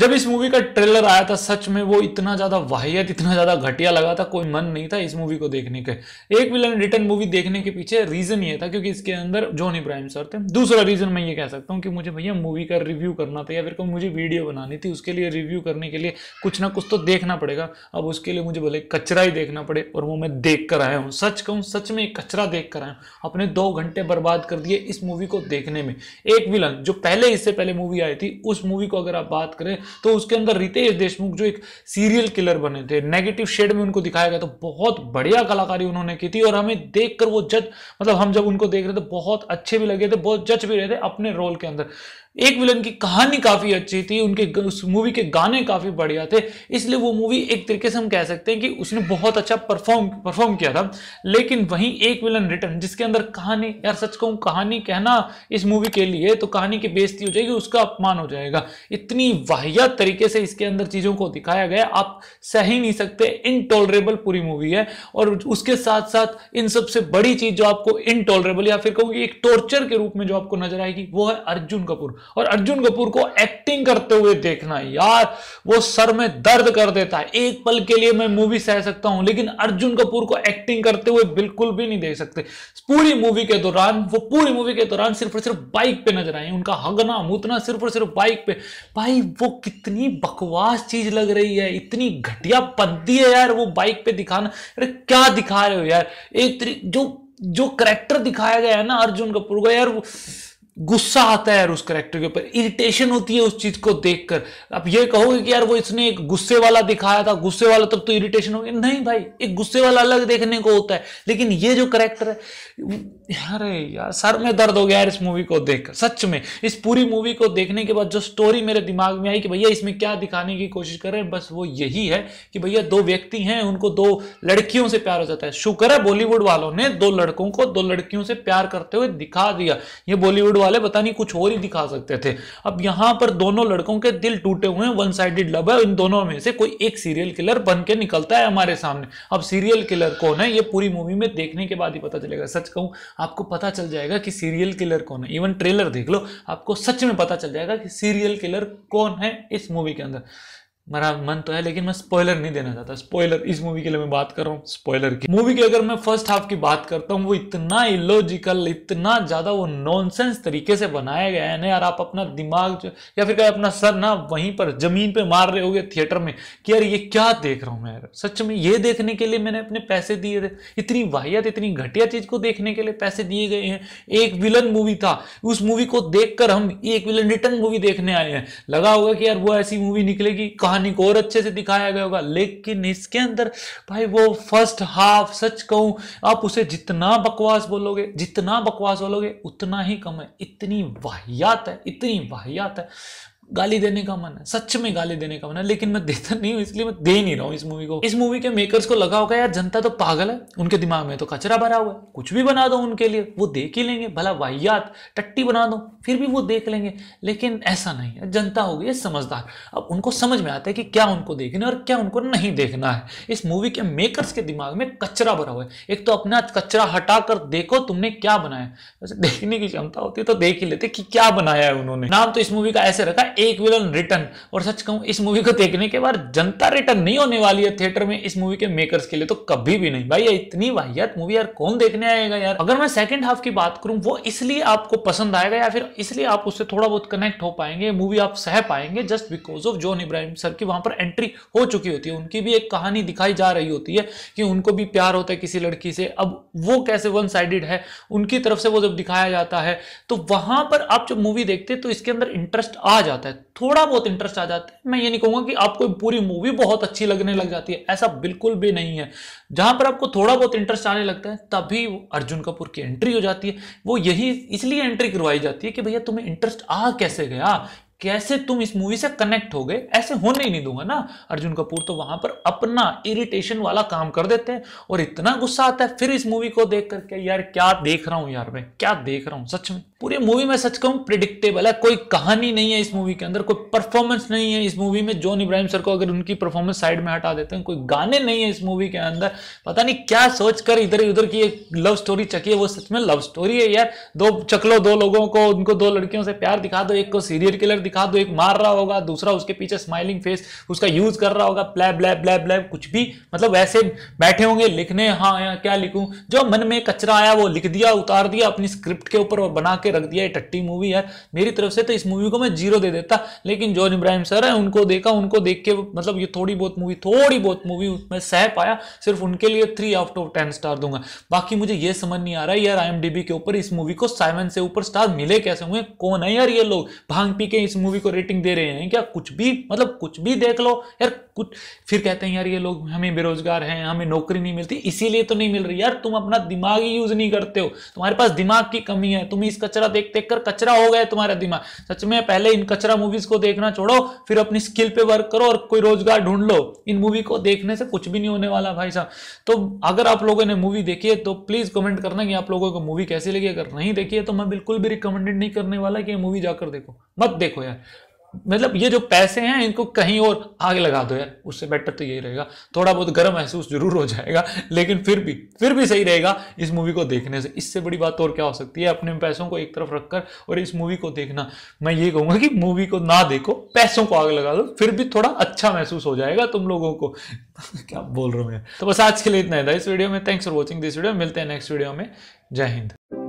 जब इस मूवी का ट्रेलर आया था सच में वो इतना ज्यादा वाहियत इतना ज्यादा घटिया लगा था कोई मन नहीं था इस मूवी को देखने के एक विलन रिटर्न मूवी देखने के पीछे रीजन ये था क्योंकि इसके अंदर जॉन इब्राहिम सर थे दूसरा रीजन मैं ये कह सकता हूँ कि मुझे भैया मूवी का रिव्यू करना था या फिर मुझे वीडियो बनानी थी उसके लिए रिव्यू करने के लिए कुछ ना कुछ तो देखना पड़ेगा अब उसके लिए मुझे भले कचरा ही देखना पड़े और वो मैं देख कर आया हूँ सच कहूँ सच में कचरा देख कर आया हूँ अपने दो घंटे बर्बाद कर दिए इस मूवी को देखने में एक विलन जो पहले इससे पहले मूवी आई थी उस मूवी को अगर आप बात करें तो उसके अंदर रितेश देशमुख जो एक सीरियल किलर बने थे नेगेटिव शेड में उनको दिखाया गया तो बहुत बढ़िया कलाकारी उन्होंने की थी और हमें देखकर वो जज मतलब हम जब उनको देख रहे थे बहुत अच्छे भी लगे थे बहुत जज भी रहे थे अपने रोल के अंदर एक विलन की कहानी काफी अच्छी थी उनके उस मूवी के गाने काफी बढ़िया थे इसलिए वो मूवी एक तरीके से हम कह सकते हैं कि उसने बहुत अच्छा परफॉर्म परफॉर्म किया था लेकिन वहीं एक विलन रिटर्न जिसके अंदर कहानी यार सच कहूँ कहानी कहना इस मूवी के लिए तो कहानी की बेजती हो जाएगी उसका अपमान हो जाएगा इतनी वाहियात तरीके से इसके अंदर चीजों को दिखाया गया आप सह ही नहीं सकते इनटॉलरेबल पूरी मूवी है और उसके साथ साथ इन सबसे बड़ी चीज जो आपको इनटॉलरेबल या फिर कहूँगी एक टॉर्चर के रूप में जो आपको नजर आएगी वो है अर्जुन कपूर और अर्जुन कपूर को एक्टिंग करते हुए देखना यार वो सर में दर्द कर देता है एक पल के लिए मैं मूवी सह सकता हूं लेकिन अर्जुन कपूर को एक्टिंग करते हुए बिल्कुल भी नहीं देख सकते पूरी मूवी के दौरान वो पूरी मूवी के दौरान सिर्फ और सिर्फ बाइक पे नजर आई उनका हगना मुतना सिर्फ और सिर्फ बाइक पे भाई वो कितनी बकवास चीज लग रही है इतनी घटिया पद्धी है यार वो बाइक पे दिखाना अरे क्या दिखा रहे हो यार एक जो जो करेक्टर दिखाया गया है ना अर्जुन कपूर का यार वो गुस्सा आता है यार उस करेक्टर के ऊपर इरिटेशन होती है उस चीज को देखकर आप ये कहोगे कि यार वो इसने एक गुस्से वाला दिखाया था गुस्से वाला तब तो इरिटेशन होगी नहीं भाई एक गुस्से वाला अलग देखने को होता है लेकिन ये जो करेक्टर है अरे यार सर में दर्द हो गया यार इस मूवी को देखकर सच में इस पूरी मूवी को देखने के बाद जो स्टोरी मेरे दिमाग में आई कि भैया इसमें क्या दिखाने की कोशिश कर रहे हैं बस वो यही है कि भैया दो व्यक्ति हैं उनको दो लड़कियों से प्यार हो जाता है शुक्र है बॉलीवुड वालों ने दो लड़कों को दो लड़कियों से प्यार करते हुए दिखा दिया ये बॉलीवुड वाले पता नहीं कुछ और ही दिखा सकते थे अब यहां पर दोनों लड़कों के दिल टूटे हुए वन साइडेड लव है इन दोनों में से कोई एक सीरियल किलर बन के निकलता है हमारे सामने अब सीरियल किलर कौन है ये पूरी मूवी में देखने के बाद ही पता चलेगा सच कहूं आपको पता चल जाएगा कि सीरियल किलर कौन है इवन ट्रेलर देख लो आपको सच में पता चल जाएगा कि सीरियल किलर कौन है इस मूवी के अंदर मेरा मन तो है लेकिन मैं स्पॉइलर नहीं देना चाहता स्पॉइलर इस मूवी के लिए मैं बात कर रहा हूँ स्पॉइलर की मूवी की अगर मैं फर्स्ट हाफ की बात करता हूँ वो इतना इलॉजिकल इतना ज्यादा वो नॉनसेंस तरीके से बनाया गया है ना यार आप अपना दिमाग या फिर अपना सर ना वहीं पर जमीन पर मार रहे हो थिएटर में कि यार ये क्या देख रहा हूँ मैं यार सच में ये देखने के लिए मैंने अपने पैसे दिए थे इतनी वाहियात इतनी घटिया चीज को देखने के लिए पैसे दिए गए हैं एक विलन मूवी था उस मूवी को देख हम एक विलन रिटर्न मूवी देखने आए हैं लगा होगा कि यार वो ऐसी मूवी निकलेगी कहा कहानी को और अच्छे से दिखाया गया होगा लेकिन इसके अंदर भाई वो फर्स्ट हाफ सच कहूं आप उसे जितना बकवास बोलोगे जितना बकवास बोलोगे उतना ही कम है इतनी वाहियात है इतनी वाहियात है गाली देने का मन है सच में गाली देने का मन है लेकिन मैं देता नहीं हूँ इसलिए मैं दे नहीं रहा हूँ इस मूवी को इस मूवी के मेकर्स को लगा होगा यार जनता तो पागल है उनके दिमाग में तो कचरा भरा हुआ है कुछ भी बना दो उनके लिए वो देख ही लेंगे भला वाहियात टट्टी बना दो फिर भी वो देख लेंगे लेकिन ऐसा नहीं है जनता होगी है समझदार अब उनको समझ में आता है कि क्या उनको देखना है और क्या उनको नहीं देखना है इस मूवी के मेकर्स के दिमाग में कचरा भरा हुआ है एक तो अपना कचरा हटा कर देखो तुमने क्या बनाया वैसे देखने की क्षमता होती है तो देख ही लेते कि क्या बनाया है उन्होंने नाम तो इस मूवी का ऐसे रखा एक विलन रिटर्न और सच कहूं इस मूवी को देखने के बाद जनता रिटर्न नहीं होने वाली है थिएटर में इस मूवी के मेकर्स के लिए तो कभी भी नहीं भाई इतनी वाहियत मूवी यार कौन देखने आएगा यार अगर मैं सेकंड हाफ की बात करूं वो इसलिए आपको पसंद आएगा या फिर इसलिए आप उससे थोड़ा बहुत कनेक्ट हो पाएंगे मूवी आप सह पाएंगे just because of John Abraham sir की वहां पर एंट्री हो चुकी होती है उनकी भी एक कहानी दिखाई जा रही होती है कि उनको भी प्यार होता है किसी लड़की से अब वो कैसे वन साइडेड है उनकी तरफ से वो जब दिखाया जाता है तो वहां पर आप जब मूवी देखते तो इसके अंदर इंटरेस्ट आ जाता है है थोड़ा बहुत इंटरेस्ट आ जाता है मैं ये नहीं कहूंगा कि आपको पूरी मूवी बहुत अच्छी लगने लग जाती है ऐसा बिल्कुल भी नहीं है जहां पर आपको थोड़ा बहुत इंटरेस्ट आने लगता है तभी अर्जुन कपूर की एंट्री हो जाती है वो यही इसलिए एंट्री करवाई जाती है कि भैया तुम्हें इंटरेस्ट आ कैसे गया कैसे तुम इस मूवी से कनेक्ट हो गए ऐसे होने ही नहीं दूंगा ना अर्जुन कपूर तो वहां पर अपना इरिटेशन वाला काम कर देते हैं और इतना गुस्सा आता है फिर इस मूवी को देख करके यार क्या देख रहा हूं यार मैं क्या देख रहा हूं सच में पूरी मूवी में सच कहूं प्रिडिक्टेबल है कोई कहानी नहीं है इस मूवी के अंदर कोई परफॉर्मेंस नहीं है इस मूवी में जॉन इब्राहिम सर को अगर उनकी परफॉर्मेंस साइड में हटा देते हैं कोई गाने नहीं है इस मूवी के अंदर पता नहीं क्या सोचकर इधर उधर की एक लव स्टोरी चकी है वो सच में लव स्टोरी है यार दो चकलो दो लोगों को उनको दो लड़कियों से प्यार दिखा दो एक को सीरियल किलर दिखा दो एक मार रहा होगा दूसरा उसके पीछे स्माइलिंग फेस उसका यूज कर रहा होगा ब्लैब ब्लैब ब्लैब ब्लैब कुछ भी मतलब वैसे बैठे होंगे लिखने हाँ या क्या लिखूं जो मन में कचरा आया वो लिख दिया उतार दिया अपनी स्क्रिप्ट के ऊपर बना के रख दिया ये टट्टी मूवी है मेरी तरफ से तो इस मूवी को मैं जीरो दे देता लेकिन जॉन इब्राहिम सर है उनको देखा उनको देख के मतलब ये थोड़ी बहुत मूवी थोड़ी बहुत मूवी उसमें सह पाया सिर्फ उनके लिए three out of ten star दूंगा बाकी मुझे ये समझ नहीं आ रहा है यार आई के ऊपर इस मूवी को साइमन से ऊपर स्टार मिले कैसे हुए कौन है यार ये लोग भांग पी के इस मूवी को रेटिंग दे रहे हैं क्या कुछ भी मतलब कुछ भी देख लो यार कुछ फिर कहते हैं यार ये लोग हमें बेरोजगार हैं हमें नौकरी नहीं मिलती इसीलिए तो नहीं मिल रही यार तुम अपना दिमाग ही यूज नहीं करते हो तुम्हारे पास दिमाग की कमी है तुम इस कचरा देख देख कर कचरा हो गया तुम्हारा दिमाग सच में पहले इन कचरा मूवीज को देखना छोड़ो फिर अपनी स्किल पे वर्क करो और कोई रोजगार ढूंढ लो इन मूवी को देखने से कुछ भी नहीं होने वाला भाई साहब तो अगर आप लोगों ने मूवी देखी है तो प्लीज कमेंट करना कि आप लोगों को मूवी कैसी लगी अगर नहीं देखी है तो मैं बिल्कुल भी रिकमेंडेड नहीं करने वाला कि मूवी जाकर देखो मत देखो यार मतलब ये जो पैसे हैं इनको कहीं और आग लगा दो यार उससे बेटर तो यही रहेगा थोड़ा बहुत गर्म महसूस जरूर हो जाएगा लेकिन फिर भी फिर भी सही रहेगा इस मूवी को देखने से इससे बड़ी बात और क्या हो सकती है अपने पैसों को एक तरफ रखकर और इस मूवी को देखना मैं ये कहूंगा कि मूवी को ना देखो पैसों को आग लगा दो फिर भी थोड़ा अच्छा महसूस हो जाएगा तुम लोगों को क्या बोल रहा हूँ मैं तो बस आज के लिए इतना है इस वीडियो में thanks for watching this video मिलते हैं नेक्स्ट वीडियो में जय हिंद